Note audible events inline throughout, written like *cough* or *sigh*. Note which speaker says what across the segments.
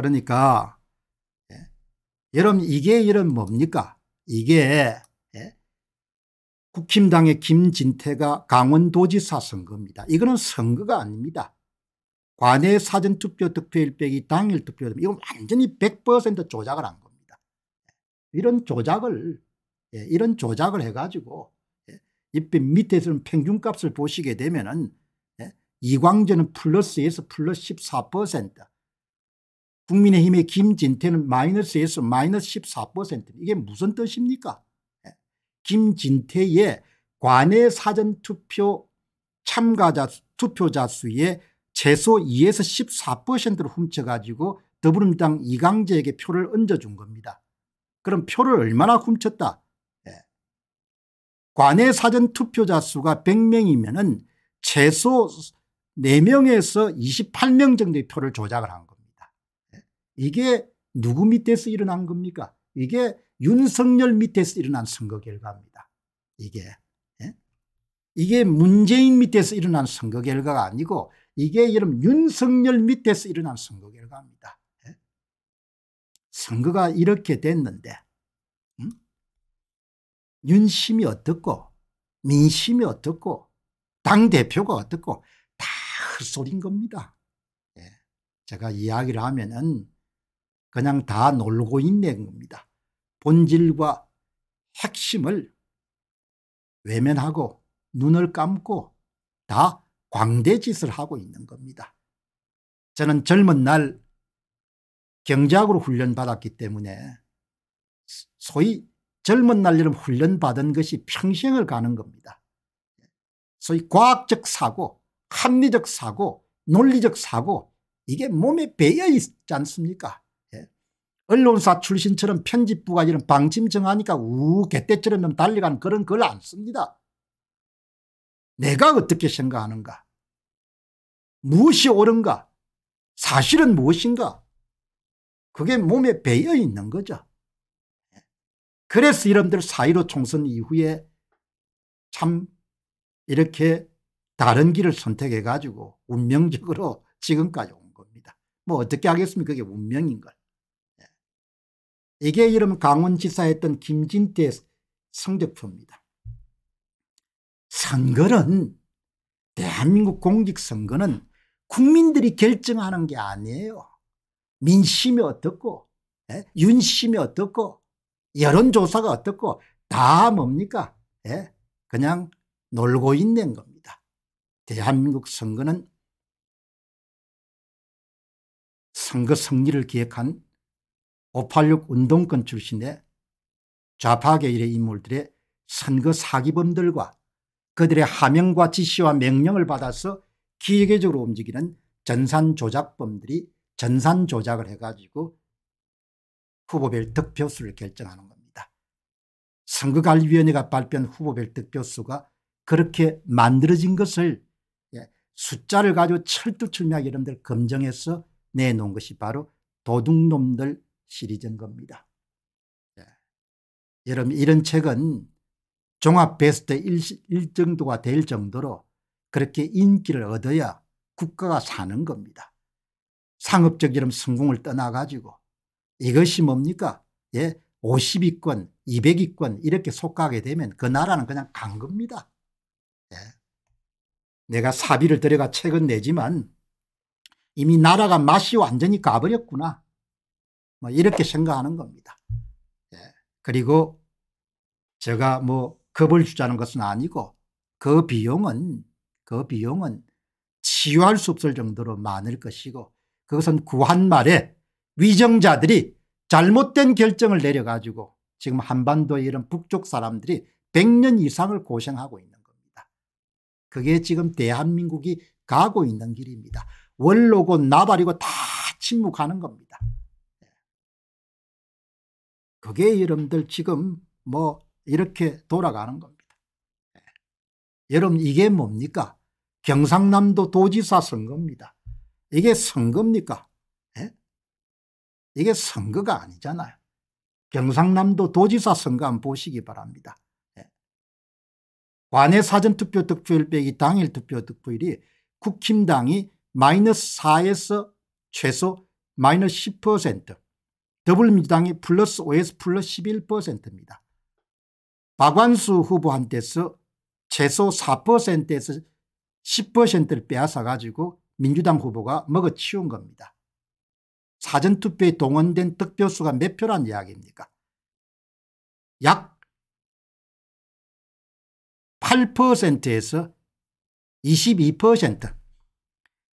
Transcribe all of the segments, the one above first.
Speaker 1: 그러니까 예. 여러분 이게 이런 뭡니까? 이게 예. 국힘당의 김진태가 강원도지사 선거입니다. 이거는 선거가 아닙니다. 관내 사전투표 득표일 빼기 당일 투표 이건 완전히 100% 조작을 한 겁니다. 이런 조작을 예, 이런 조작을 해가지고 예, 잎빛 밑에서는 평균값을 보시게 되면 은 예, 이광재는 플러스에서 플러스 14% 국민의힘의 김진태는 마이너스에서 마이너스 14% 이게 무슨 뜻입니까? 예. 김진태의 관내 사전투표 참가자 투표자 수의 최소 2에서 14%를 훔쳐가지고 더불어민당 이강재에게 표를 얹어준 겁니다. 그럼 표를 얼마나 훔쳤다? 예. 관내 사전투표자 수가 100명이면 은 최소 4명에서 28명 정도의 표를 조작을 한 이게 누구 밑에서 일어난 겁니까? 이게 윤석열 밑에서 일어난 선거 결과입니다. 이게 예? 이게 문재인 밑에서 일어난 선거 결과가 아니고 이게 여러분 윤석열 밑에서 일어난 선거 결과입니다. 예? 선거가 이렇게 됐는데 음? 윤심이 어떻고 민심이 어떻고 당대표가 어떻고 다헛소리 겁니다. 예. 제가 이야기를 하면 은 그냥 다 놀고 있는 겁니다. 본질과 핵심을 외면하고 눈을 감고 다 광대짓을 하고 있는 겁니다. 저는 젊은 날 경제학으로 훈련받았기 때문에 소위 젊은 날처럼 훈련받은 것이 평생을 가는 겁니다. 소위 과학적 사고, 합리적 사고, 논리적 사고 이게 몸에 배어 있지 않습니까? 언론사 출신처럼 편집부가 이런 방침 정하니까 우 개떼처럼 달려가는 그런 걸 안 씁니다. 내가 어떻게 생각하는가 무엇이 옳은가 사실은 무엇인가 그게 몸에 배어 있는 거죠. 그래서 이런분들 사1로 총선 이후에 참 이렇게 다른 길을 선택해 가지고 운명적으로 지금까지 온 겁니다. 뭐 어떻게 하겠습니까 그게 운명인 걸. 이게 이름 강원지사였던 김진태의 성적표입니다. 선거는 대한민국 공직선거는 국민들이 결정하는 게 아니에요. 민심이 어떻고 예? 윤심이 어떻고 여론조사가 어떻고 다 뭡니까 예? 그냥 놀고 있는 겁니다. 대한민국 선거는 선거 승리를 기획한 586 운동권 출신의 좌파계열의 인물들의 선거 사기범들과 그들의 하명과 지시와 명령을 받아서 기계적으로 움직이는 전산조작범들이 전산조작을 해가지고 후보별 득표수를 결정하는 겁니다. 선거관리위원회가 발표한 후보별 득표수가 그렇게 만들어진 것을 예, 숫자를 가지고 철두철미하게 여러분들 검증해서 내놓은 것이 바로 도둑놈들 시리즈인 겁니다. 예. 여러분 이런 책은 종합 베스트 1, 1 정도가 될 정도로 그렇게 인기를 얻어야 국가가 사는 겁니다. 상업적 이름 성공을 떠나가지고 이것이 뭡니까? 예, 50위권, 200위권 이렇게 속하게 되면 그 나라는 그냥 간 겁니다. 예. 내가 사비를 들여가 책은 내지만 이미 나라가 맛이 완전히 가버렸구나. 뭐 이렇게 생각하는 겁니다. 예. 그리고 제가 뭐 겁을 주자는 것은 아니고 그 비용은 그 비용은 치유할 수 없을 정도로 많을 것이고 그것은 구한 말에 위정자들이 잘못된 결정을 내려가지고 지금 한반도에 이런 북쪽 사람들이 100년 이상을 고생하고 있는 겁니다. 그게 지금 대한민국이 가고 있는 길입니다. 원로고 나발이고 다 침묵하는 겁니다. 그게 여러분들 지금 뭐 이렇게 돌아가는 겁니다. 예. 여러분 이게 뭡니까? 경상남도 도지사 선거입니다. 이게 선거입니까? 예? 이게 선거가 아니잖아요. 경상남도 도지사 선거 한번 보시기 바랍니다. 예. 관내 사전투표 득표일 빼기 당일 투표 득표일이 국힘당이 마이너스 4에서 최소 마이너스 10% 더불어민주당이 플러스 5에서 플러스 11%입니다. 박완수 후보한테서 최소 4%에서 10%를 빼앗아 가지고 민주당 후보가 먹어치운 겁니다. 사전투표에 동원된 득표수가 몇 표란 이야기입니까? 약 8%에서 22%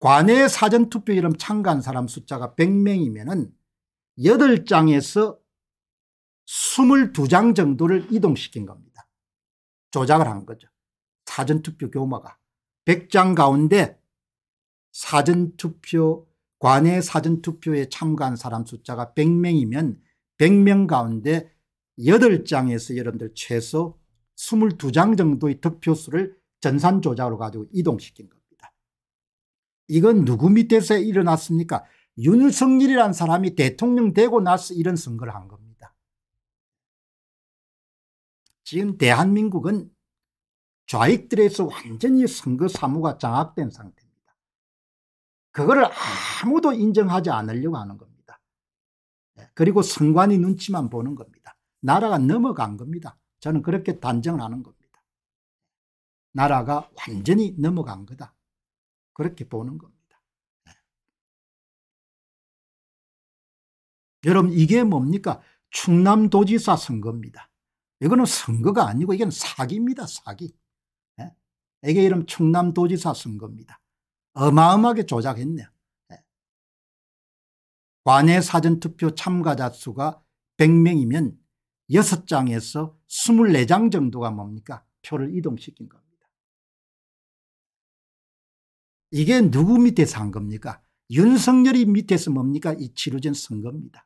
Speaker 1: 관외 사전투표에 참가한 사람 숫자가 100명이면 8장에서 22장 정도를 이동시킨 겁니다. 조작을 한 거죠. 사전투표 교마가. 100장 가운데 사전투표, 관의 사전투표에 참가한 사람 숫자가 100명이면 100명 가운데 8장에서 여러분들 최소 22장 정도의 득표수를 전산조작으로 가지고 이동시킨 겁니다. 이건 누구 밑에서 일어났습니까? 윤석열이란 사람이 대통령 되고 나서 이런 선거를 한 겁니다. 지금 대한민국은 좌익들에서 완전히 선거 사무가 장악된 상태입니다. 그거를 아무도 인정하지 않으려고 하는 겁니다. 예, 그리고 선관위 눈치만 보는 겁니다. 나라가 넘어간 겁니다. 저는 그렇게 단정을 하는 겁니다. 나라가 완전히 넘어간 거다. 그렇게 보는 겁니다. 여러분 이게 뭡니까? 충남도지사 선거입니다. 이거는 선거가 아니고 이건 사기입니다. 사기. 예? 이게 이름 충남도지사 선거입니다. 어마어마하게 조작했네요. 예. 관내 사전투표 참가자 수가 100명이면 6장에서 24장 정도가 뭡니까? 표를 이동시킨 겁니다. 이게 누구 밑에서 한 겁니까? 윤석열이 밑에서 뭡니까? 이 치루진 선거입니다.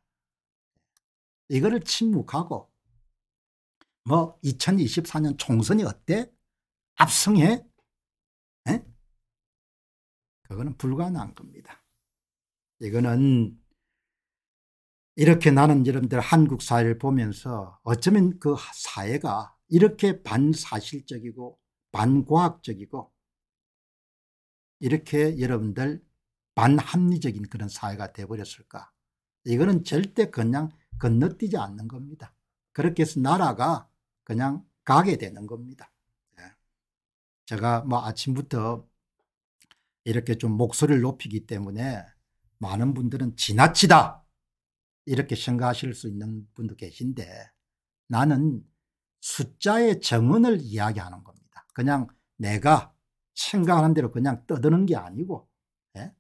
Speaker 1: 이거를 침묵하고 뭐 2024년 총선이 어때? 압승해? 에? 그거는 불가능한 겁니다. 이거는 이렇게 나는 여러분들 한국 사회를 보면서 어쩌면 그 사회가 이렇게 반사실적이고 반과학적이고 이렇게 여러분들 반합리적인 그런 사회가 돼버렸을까 이거는 절대 그냥 건너뛰지 않는 겁니다. 그렇게 해서 나라가 그냥 가게 되는 겁니다. 예. 제가 뭐 아침부터 이렇게 좀 목소리를 높이기 때문에 많은 분들은 지나치다 이렇게 생각하실 수 있는 분도 계신데 나는 숫자의 정원을 이야기하는 겁니다. 그냥 내가 생각하는 대로 그냥 떠드는 게 아니고 예?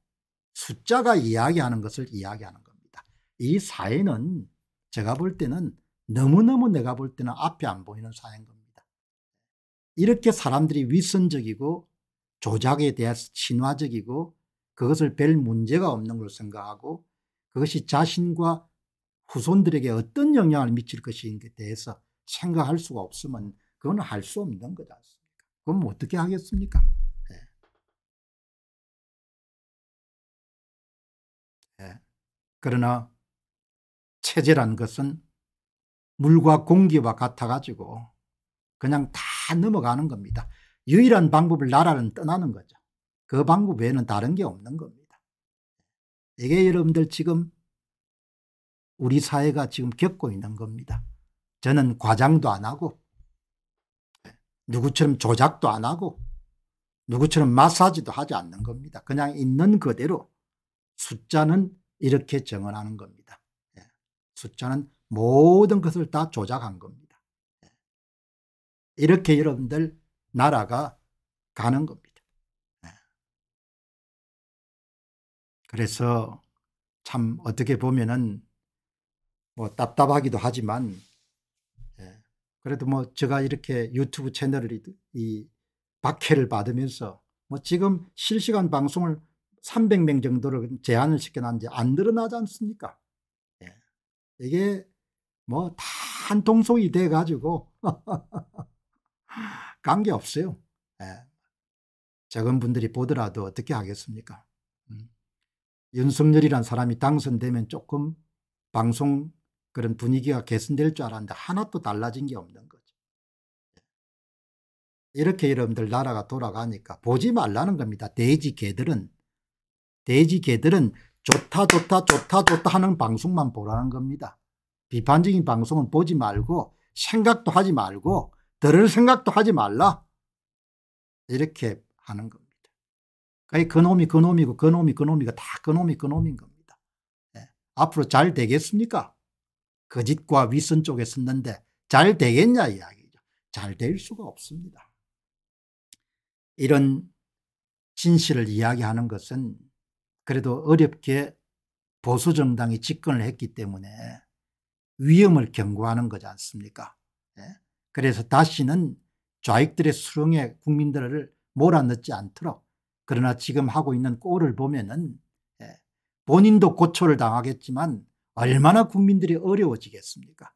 Speaker 1: 숫자가 이야기하는 것을 이야기하는 겁니다. 이 사회는 제가 볼 때는 너무너무 내가 볼 때는 앞에안 보이는 사연 겁니다. 이렇게 사람들이 위선적이고 조작에 대해서 친화적이고 그것을 별 문제가 없는 걸 생각하고 그것이 자신과 후손들에게 어떤 영향을 미칠 것인지에 대해서 생각할 수가 없으면 그건 할 수 없는 거지 않습니까? 그럼 뭐 어떻게 하겠습니까? 예. 예. 그러나 체제란 것은 물과 공기와 같아가지고 그냥 다 넘어가는 겁니다. 유일한 방법을 나라는 떠나는 거죠. 그 방법 외에는 다른 게 없는 겁니다. 이게 여러분들 지금 우리 사회가 지금 겪고 있는 겁니다. 저는 과장도 안 하고 누구처럼 조작도 안 하고 누구처럼 마사지도 하지 않는 겁니다. 그냥 있는 그대로 숫자는 이렇게 정언하는 겁니다. 숫자는 모든 것을 다 조작한 겁니다. 예. 이렇게 여러분들 나라가 가는 겁니다. 예. 그래서 참 어떻게 보면은 뭐 답답하기도 하지만 예. 그래도 뭐 제가 이렇게 유튜브 채널을 이 박해를 받으면서 뭐 지금 실시간 방송을 300명 정도를 제한을 시켜놨는데 안 늘어나지 않습니까? 이게 뭐 단통속이 돼 가지고 관계 *laughs* 없어요. 예. 적은 분들이 보더라도 어떻게 하겠습니까? 음. 윤석열이란 사람이 당선되면 조금 방송 그런 분위기가 개선될 줄 알았는데 하나도 달라진 게 없는 거죠. 예. 이렇게 여러분들 나라가 돌아가니까 보지 말라는 겁니다. 돼지 개들은 돼지 개들은 좋다 좋다 좋다 좋다 하는 방송만 보라는 겁니다. 비판적인 방송은 보지 말고 생각도 하지 말고 들을 생각도 하지 말라 이렇게 하는 겁니다. 그놈이 그놈이고 그놈이 그놈이고 다 그놈이 그놈인 겁니다. 네. 앞으로 잘 되겠습니까? 거짓과 그 위선 쪽에 섰는데 잘 되겠냐 이야기죠. 잘 될 수가 없습니다. 이런 진실을 이야기하는 것은 그래도 어렵게 보수 정당이 집권을 했기 때문에 위험을 경고하는 거지 않습니까? 예? 그래서 다시는 좌익들의 수렁에 국민들을 몰아넣지 않도록 그러나 지금 하고 있는 꼴을 보면은 예, 본인도 고초를 당하겠지만 얼마나 국민들이 어려워지겠습니까?